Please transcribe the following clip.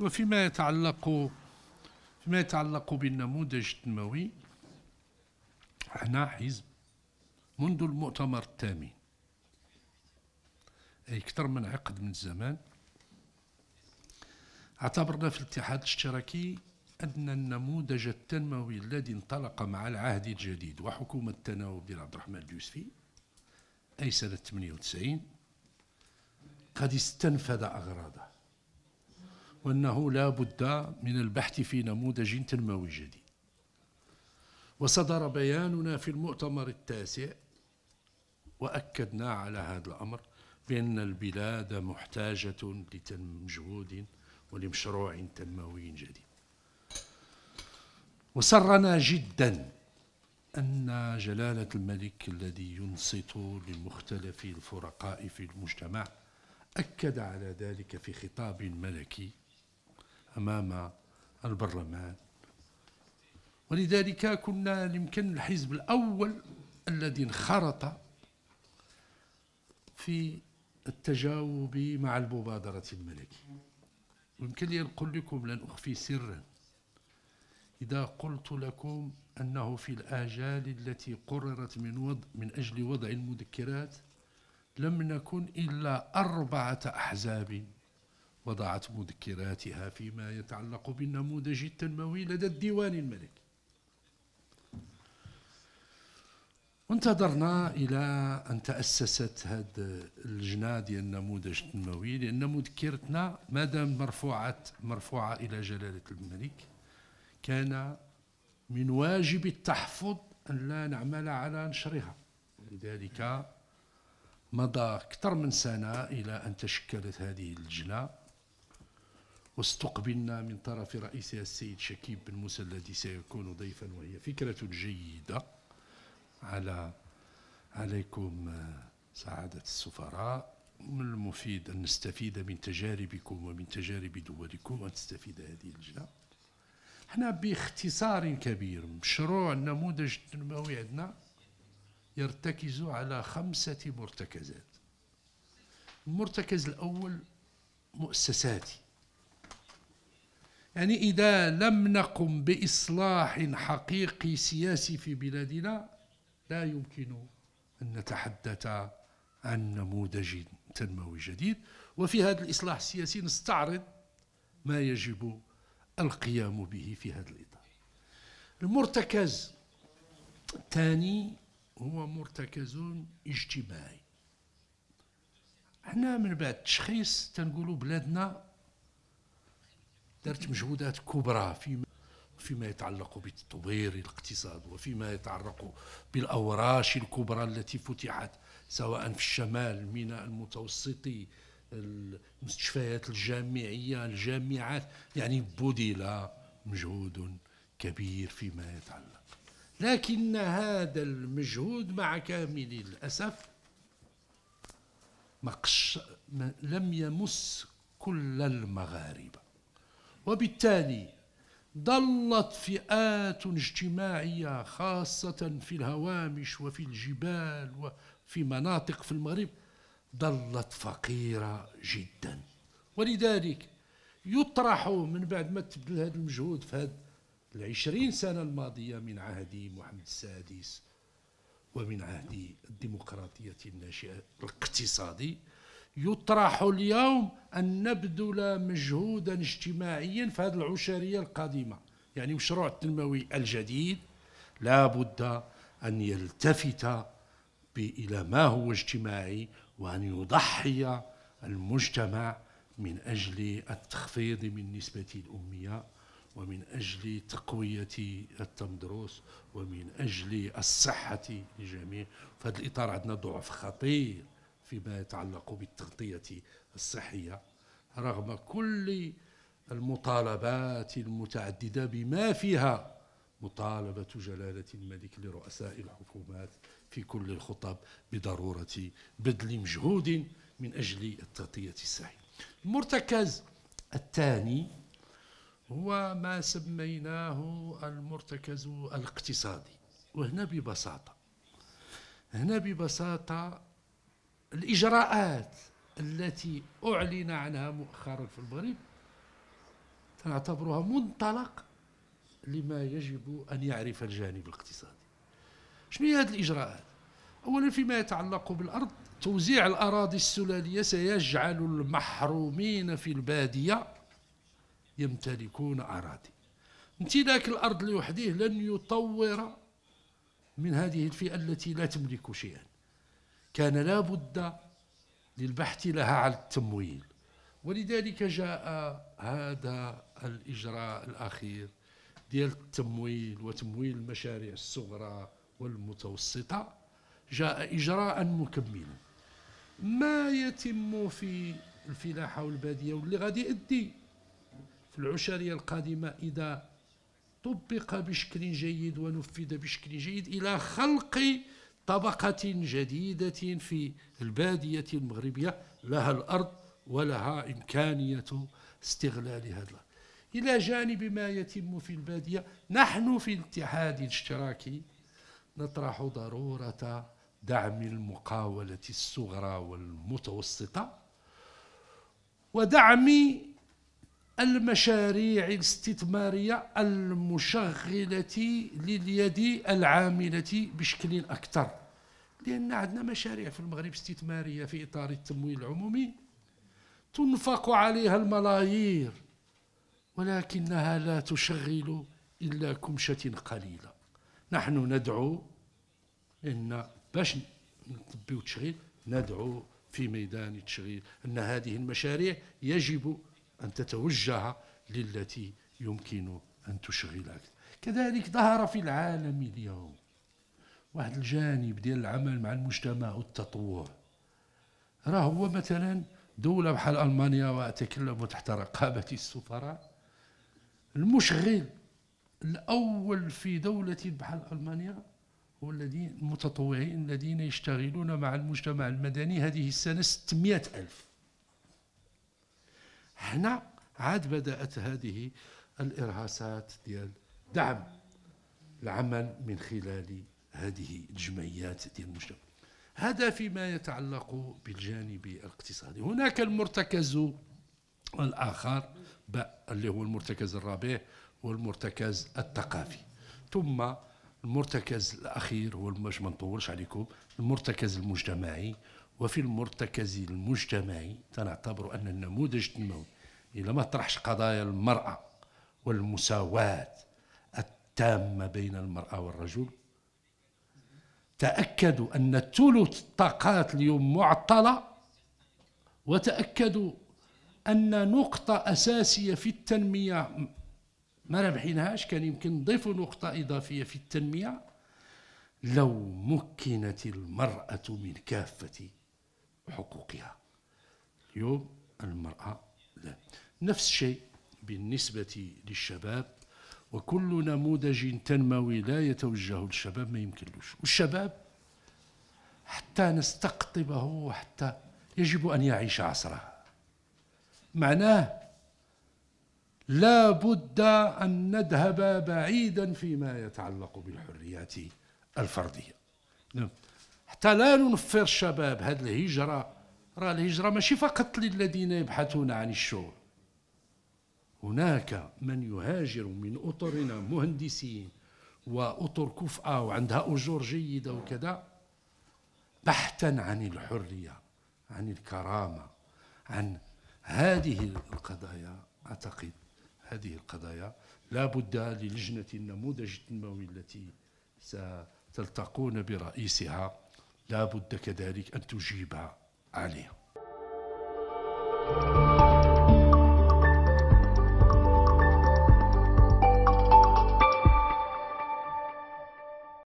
وفيما يتعلق فيما يتعلق بالنموذج التنموي احنا حزب منذ المؤتمر الثامن اي اكثر من عقد من الزمان اعتبرنا في الاتحاد الاشتراكي أن النموذج التنموي الذي انطلق مع العهد الجديد وحكومة تناوب بن عبد الرحمن اليوسفي أي سنة 98 قد استنفذ أغراضه وأنه لا بد من البحث في نموذج تنموي جديد وصدر بياننا في المؤتمر التاسع وأكدنا على هذا الأمر بأن البلاد محتاجة لمجهود ولمشروع تنموي جديد وسرنا جدا أن جلالة الملك الذي ينصت لمختلف الفرقاء في المجتمع أكد على ذلك في خطاب ملكي أمام البرلمان ولذلك كنا يمكن الحزب الأول الذي انخرط في التجاوب مع المبادرة الملكية ويمكن لي أقول لكم لن أخفي سراً إذا قلت لكم أنه في الآجال التي قررت من, وضع من أجل وضع المذكرات لم نكن إلا أربعة أحزاب وضعت مذكراتها فيما يتعلق بالنموذج التنموي لدى الديوان الملكي وانتظرنا الى ان تاسست هذه اللجنه ديال النموذج التنموي لان مذكرتنا مادام مرفوعه مرفوعه الى جلاله الملك كان من واجب التحفظ أن لا نعمل على نشرها لذلك مضى أكثر من سنة إلى أن تشكلت هذه اللجنة واستقبلنا من طرف رئيسها السيد شكيب بن موسى الذي سيكون ضيفا وهي فكرة جيدة على عليكم سعادة السفراء من المفيد أن نستفيد من تجاربكم ومن تجارب دولكم وأن تستفيد هذه اللجنة احنا باختصار كبير مشروع النموذج التنموي عندنا يرتكز على خمسة مرتكزات المرتكز الأول مؤسساتي يعني إذا لم نقم بإصلاح حقيقي سياسي في بلادنا لا يمكن أن نتحدث عن نموذج تنموي جديد وفي هذا الإصلاح السياسي نستعرض ما يجب القيام به في هذا الإطار المرتكز الثاني هو مرتكز اجتماعي احنا من بعد التشخيص تنقولوا بلادنا دارت مجهودات كبرى فيما فيما يتعلق بتطوير الاقتصاد وفيما يتعلق بالأوراش الكبرى التي فتحت سواء في الشمال من المتوسطي المستشفيات الجامعية الجامعات يعني بذل مجهود كبير فيما يتعلق لكن هذا المجهود مع كامل الأسف مقش لم يمس كل المغاربة وبالتالي ضلت فئات اجتماعية خاصة في الهوامش وفي الجبال وفي مناطق في المغرب ظلت فقيرة جدا ولذلك يطرح من بعد ما تبدل هذا المجهود في هذه العشرين سنة الماضية من عهد محمد السادس ومن عهد الديمقراطية الناشئة الاقتصادي يطرح اليوم أن نبذل مجهودا اجتماعيا في هذه العشرية القادمة يعني مشروع التنموي الجديد لا بد أن يلتفت إلى ما هو اجتماعي وأن يضحي المجتمع من أجل التخفيض من نسبة الأمية ومن أجل تقوية التمدروس ومن أجل الصحة للجميع في هذا الإطار عندنا ضعف خطير فيما يتعلق بالتغطية الصحية رغم كل المطالبات المتعددة بما فيها مطالبة جلالة الملك لرؤساء الحكومات في كل الخطب بضرورة بذل مجهود من أجل التغطية السعي المرتكز الثاني هو ما سميناه المرتكز الاقتصادي وهنا ببساطة هنا ببساطة الإجراءات التي أعلن عنها مؤخرا في المغرب تنعتبرها منطلق لما يجب أن يعرف الجانب الاقتصادي شنو هي هذه الإجراءات؟ أولا فيما يتعلق بالأرض توزيع الأراضي السلالية سيجعل المحرومين في البادية يمتلكون أراضي امتلاك الأرض لوحده لن يطور من هذه الفئة التي لا تملك شيئا كان لا بد للبحث لها على التمويل ولذلك جاء هذا الإجراء الأخير ديال التمويل وتمويل المشاريع الصغرى والمتوسطة جاء إجراء مكملا ما يتم في الفلاحة والبادية واللي غادي يؤدي في العشرية القادمة إذا طبق بشكل جيد ونفذ بشكل جيد إلى خلق طبقة جديدة في البادية المغربية لها الأرض ولها إمكانية استغلال هذا إلى جانب ما يتم في البادية نحن في الاتحاد الاشتراكي نطرح ضرورة دعم المقاولة الصغرى والمتوسطة ودعم المشاريع الاستثمارية المشغلة لليد العاملة بشكل أكثر لأن عندنا مشاريع في المغرب استثمارية في إطار التمويل العمومي تنفق عليها الملايير ولكنها لا تشغل إلا كمشة قليلة نحن ندعو إن باش نطبيو التشغيل ندعو في ميدان التشغيل أن هذه المشاريع يجب أن تتوجه للتي يمكن أن تشغلك كذلك ظهر في العالم اليوم واحد الجانب ديال العمل مع المجتمع والتطوع راه هو مثلا دولة بحال ألمانيا وأتكلم تحت رقابة السفراء المشغل الأول في دولة بحال ألمانيا هو الذين المتطوعين الذين يشتغلون مع المجتمع المدني هذه السنة 600 ألف هنا عاد بدأت هذه الإرهاصات ديال دعم العمل من خلال هذه الجمعيات ديال المجتمع هذا فيما يتعلق بالجانب الاقتصادي هناك المرتكز والآخر ب اللي هو المرتكز الرابع والمرتكز الثقافي ثم المرتكز الأخير هو ما نطولش عليكم المرتكز المجتمعي وفي المرتكز المجتمعي تنعتبر أن النموذج التنموي إلا ما طرحش قضايا المرأة والمساواة التامة بين المرأة والرجل تأكدوا أن ثلث الطاقات اليوم معطلة وتأكدوا أن نقطة أساسية في التنمية ما ربحناهاش كان يمكن نضيف نقطة إضافية في التنمية لو مكنت المرأة من كافة حقوقها اليوم المرأة لا نفس الشيء بالنسبة للشباب وكل نموذج تنموي لا يتوجه للشباب ما يمكنلوش والشباب حتى نستقطبه حتى يجب أن يعيش عصره معناه لا بد أن نذهب بعيدا فيما يتعلق بالحريات الفردية نعم. حتى لا ننفر الشباب هذه الهجرة راه الهجرة ماشي فقط للذين يبحثون عن الشغل هناك من يهاجر من أطرنا مهندسين وأطر كفأة وعندها أجور جيدة وكذا بحثا عن الحرية عن الكرامة عن هذه القضايا أعتقد هذه القضايا لا بد للجنة النموذج التنموي التي ستلتقون برئيسها لا بد كذلك أن تجيب عليها